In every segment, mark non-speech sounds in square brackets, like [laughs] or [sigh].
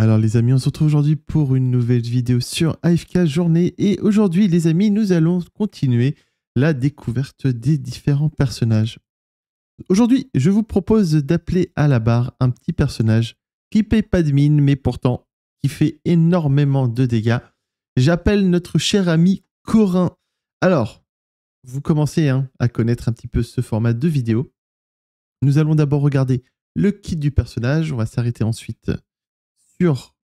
Alors les amis, on se retrouve aujourd'hui pour une nouvelle vidéo sur AFK Journée. Et aujourd'hui les amis, nous allons continuer la découverte des différents personnages. Aujourd'hui, je vous propose d'appeler à la barre un petit personnage qui paye pas de mine, mais pourtant qui fait énormément de dégâts. J'appelle notre cher ami Corin. Alors, vous commencez hein, à connaître un petit peu ce format de vidéo. Nous allons d'abord regarder le kit du personnage. On va s'arrêter ensuite sur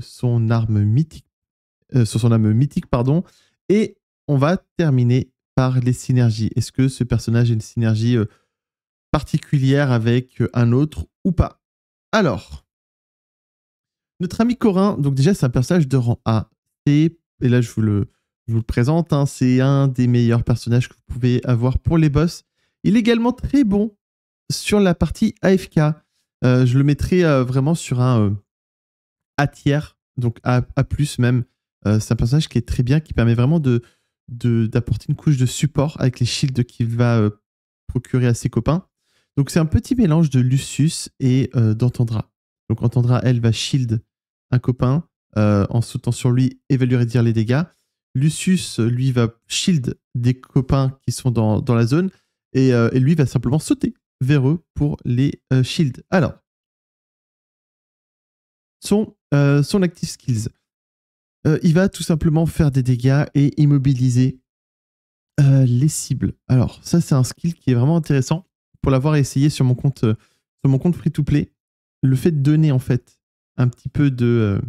son arme mythique, euh, sur son âme mythique, pardon. Et on va terminer par les synergies. Est-ce que ce personnage a une synergie euh, particulière avec euh, un autre ou pas Alors, notre ami Corin, donc déjà c'est un personnage de rang A. Et, et là je vous le, vous le présente, hein, c'est un des meilleurs personnages que vous pouvez avoir pour les boss. Il est également très bon sur la partie AFK. je le mettrai vraiment sur un à tiers, donc à plus même. Euh, c'est un personnage qui est très bien, qui permet vraiment de, d'apporter une couche de support avec les shields qu'il va euh, procurer à ses copains. Donc c'est un petit mélange de Lucius et euh, d'Entendra. Donc Entendra, elle va shield un copain en sautant sur lui et va lui réduire les dégâts. Lucius, lui, va shield des copains qui sont dans, la zone et, et, lui va simplement sauter vers eux pour les shields. Alors, son euh, son active skills. Euh, il va tout simplement faire des dégâts et immobiliser euh, les cibles. Alors, ça, c'est un skill qui est vraiment intéressant pour l'avoir essayé sur mon compte, sur mon compte free-to-play. Le fait de donner, en fait, un petit peu de,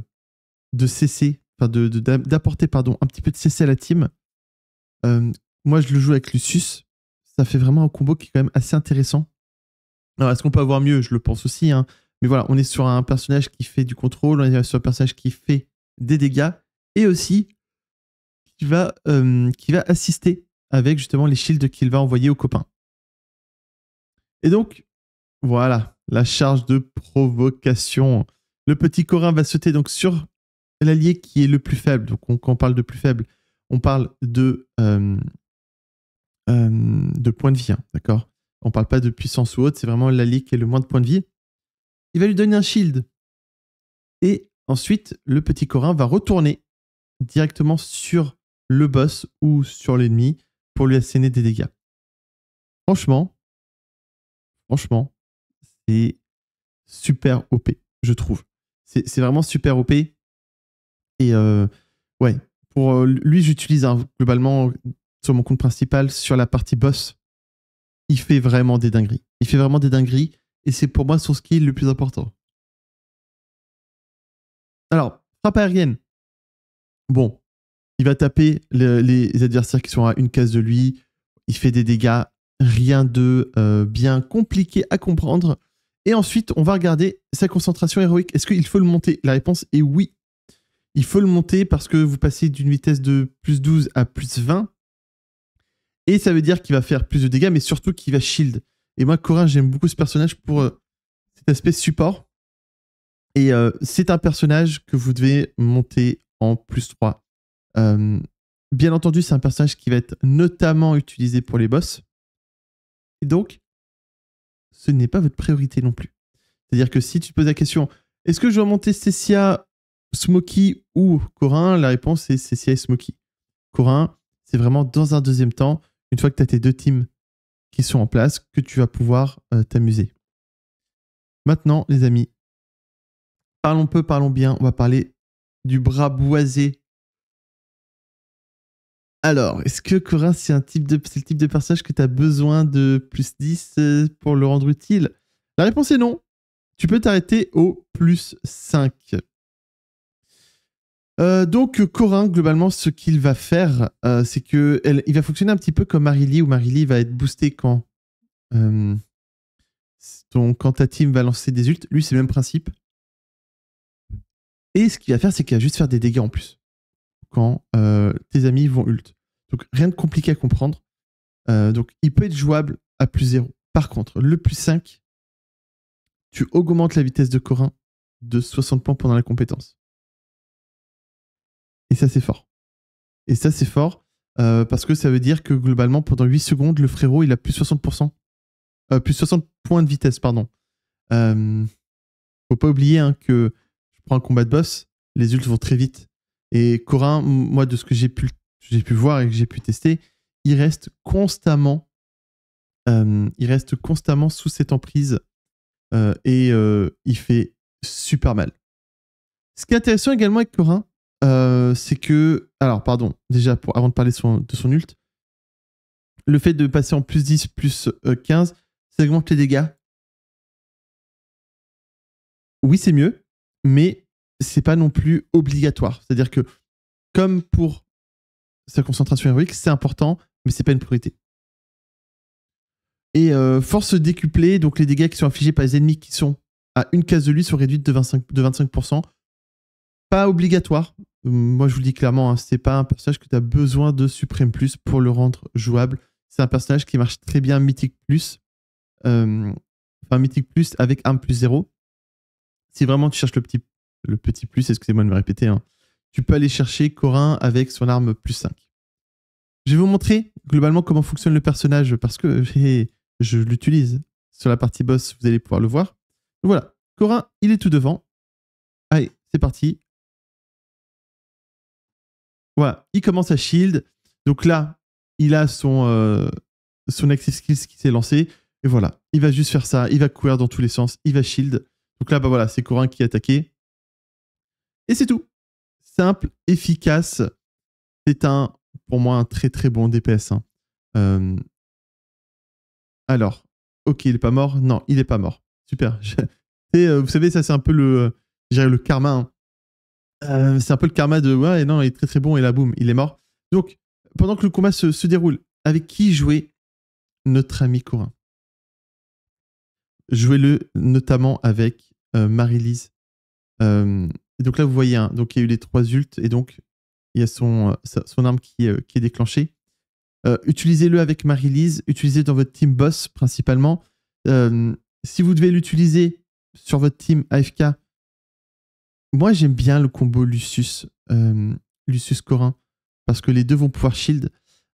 de CC, enfin, d'apporter, de, d'apporter pardon, un petit peu de CC à la team. moi, je le joue avec Lucius. Ça fait vraiment un combo qui est quand même assez intéressant. Alors, est-ce qu'on peut avoir mieux Je le pense aussi. Hein. Mais voilà, on est sur un personnage qui fait du contrôle, on est sur un personnage qui fait des dégâts et aussi qui va, euh, qui va assister avec justement les shields qu'il va envoyer aux copains. Et donc, voilà, la charge de provocation. Le petit Corin va sauter donc sur l'allié qui est le plus faible. Donc, quand on parle de plus faible, on parle de, euh, euh, de points de vie, hein, d'accord On ne parle pas de puissance ou autre, c'est vraiment l'allié qui a le moins de points de vie il va lui donner un shield. Et ensuite, le petit Corin va retourner directement sur le boss ou sur l'ennemi pour lui asséner des dégâts. Franchement, franchement, c'est super OP, je trouve. C'est vraiment super OP. Et euh, ouais, pour euh, lui, j'utilise hein, globalement sur mon compte principal, sur la partie boss, il fait vraiment des dingueries. Il fait vraiment des dingueries. Et c'est pour moi son skill le plus important. Alors, frappe aérienne. Bon, il va taper les adversaires qui sont à une case de lui. Il fait des dégâts. Rien de euh, bien compliqué à comprendre. Et ensuite, on va regarder sa concentration héroïque. Est-ce qu'il faut le monter La réponse est oui. Il faut le monter parce que vous passez d'une vitesse de plus 12 à plus 20. Et ça veut dire qu'il va faire plus de dégâts, mais surtout qu'il va shield. Et moi, Corin, j'aime beaucoup ce personnage pour euh, cet aspect support. Et euh, c'est un personnage que vous devez monter en plus 3. Euh, bien entendu, c'est un personnage qui va être notamment utilisé pour les boss. Et donc, ce n'est pas votre priorité non plus. C'est-à-dire que si tu te poses la question, est-ce que je dois monter Cessia, Smoky ou Corin La réponse est Cessia et Smoky. Corin, c'est vraiment dans un deuxième temps, une fois que tu as tes deux teams qui sont en place que tu vas pouvoir euh, t'amuser. Maintenant, les amis, parlons peu, parlons bien. On va parler du bras boisé. Alors, est-ce que Cora, c'est le type de personnage que tu as besoin de plus 10 euh, pour le rendre utile La réponse est non. Tu peux t'arrêter au plus 5. Euh, donc Corin, globalement, ce qu'il va faire, euh, c'est que il va fonctionner un petit peu comme Marily, où Marily va être boostée quand, euh, quand ta team va lancer des ults. Lui, c'est le même principe. Et ce qu'il va faire, c'est qu'il va juste faire des dégâts en plus quand tes amis vont ult. Donc rien de compliqué à comprendre. donc il peut être jouable à plus 0. Par contre, le plus 5, tu augmentes la vitesse de Corin de 60 points pendant la compétence. Et ça, c'est fort. Et ça, c'est fort euh, parce que ça veut dire que globalement, pendant 8 secondes, le frérot, il a plus 60%. Euh, plus 60 points de vitesse, pardon. Euh, faut pas oublier hein, que je prends un combat de boss, les ults vont très vite. Et Corin, moi, de ce que j'ai pu, j'ai pu voir et que j'ai pu tester, il reste constamment, euh, il reste constamment sous cette emprise euh, et il fait super mal. Ce qui est intéressant également avec Corin, euh, c'est que. Alors, pardon, déjà, pour, avant de parler de son ult, le fait de passer en plus 10, plus 15, euh, ça augmente les dégâts. Oui, c'est mieux, mais c'est pas non plus obligatoire. C'est-à-dire que, comme pour sa concentration héroïque, c'est important, mais c'est pas une priorité. Et euh, force décuplée, donc les dégâts qui sont infligés par les ennemis qui sont à une case de lui sont réduits de, 25, de 25%. Pas obligatoire, moi je vous le dis clairement, ce hein, c'est pas un personnage que tu as besoin de Supreme Plus pour le rendre jouable. C'est un personnage qui marche très bien Mythic Plus, euh, enfin Mythic Plus avec 1 plus 0. Si vraiment tu cherches le petit, le petit plus, excusez-moi de me répéter, hein, tu peux aller chercher Corin avec son arme plus 5. Je vais vous montrer globalement comment fonctionne le personnage parce que [laughs] je l'utilise sur la partie boss, vous allez pouvoir le voir. Voilà, Corin, il est tout devant. Allez, c'est parti, voilà, il commence à Shield. Donc là, il a son, euh, son Skills qui s'est lancé. Et voilà, il va juste faire ça. Il va courir dans tous les sens. Il va Shield. Donc là, bah voilà, c'est Corin qui est attaqué. Et c'est tout. Simple, efficace. C'est un, pour moi, un très très bon DPS. Hein. Euh, alors, ok, il est pas mort. Non, il est pas mort. Super. [laughs] Et, euh, vous savez, ça c'est un peu le, le karma. Hein. Euh, c'est un peu le karma de ouais, non, il est très très bon et là boum, il est mort. Donc, pendant que le combat se, déroule, avec qui jouer notre ami Corin Jouez-le notamment avec euh, Marie-Lise. et euh, donc là, vous voyez, hein, donc il y a eu les trois ultes et donc il y a son, son arme qui, qui est déclenchée. utilisez-le avec Marie-Lise, utilisez dans votre team boss principalement. si vous devez l'utiliser sur votre team AFK, moi, j'aime bien le combo Lucius, euh, Lucius Corin, parce que les deux vont pouvoir shield.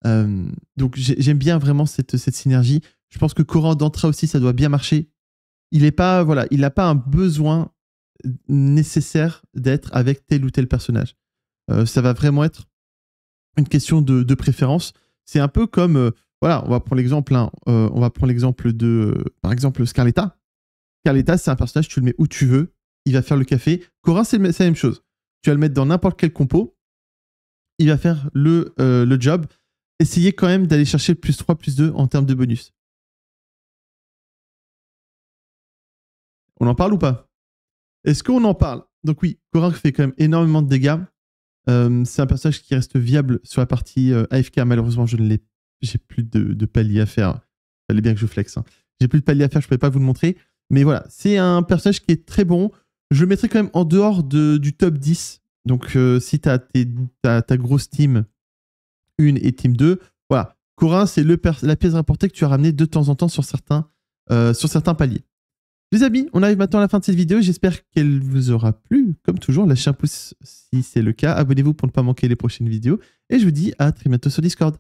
Euh, donc, j'aime bien vraiment cette, cette synergie. Je pense que Corin d'entrée aussi, ça doit bien marcher. Il est pas, voilà, il n'a pas un besoin nécessaire d'être avec tel ou tel personnage. Euh, ça va vraiment être une question de, préférence. C'est un peu comme, voilà, on va prendre l'exemple, hein, on va prendre l'exemple de, par exemple, Scarletta. Scarletta, c'est un personnage, tu le mets où tu veux, il va faire le café. Cora, c'est la même chose. Tu vas le mettre dans n'importe quel compo, il va faire le, euh, job. Essayez quand même d'aller chercher plus 3, plus 2 en termes de bonus. On en parle ou pas Est-ce qu'on en parle Donc oui, Cora fait quand même énormément de dégâts. Euh, c'est un personnage qui reste viable sur la partie euh, AFK. Malheureusement, je ne l'ai, j'ai plus de, de palier à faire. Il fallait bien que je flex. Hein. J'ai plus de palier à faire, je ne pouvais pas vous le montrer. Mais voilà, c'est un personnage qui est très bon je mettrai quand même en dehors du top 10. Donc, euh, si tu as, ta grosse team 1 et team 2, voilà. Corin, c'est la pièce rapportée que tu as ramenée de temps en temps sur certains, euh, sur certains paliers. Les amis, on arrive maintenant à la fin de cette vidéo. J'espère qu'elle vous aura plu. Comme toujours, lâchez un pouce si c'est le cas. Abonnez-vous pour ne pas manquer les prochaines vidéos. Et je vous dis à très bientôt sur Discord.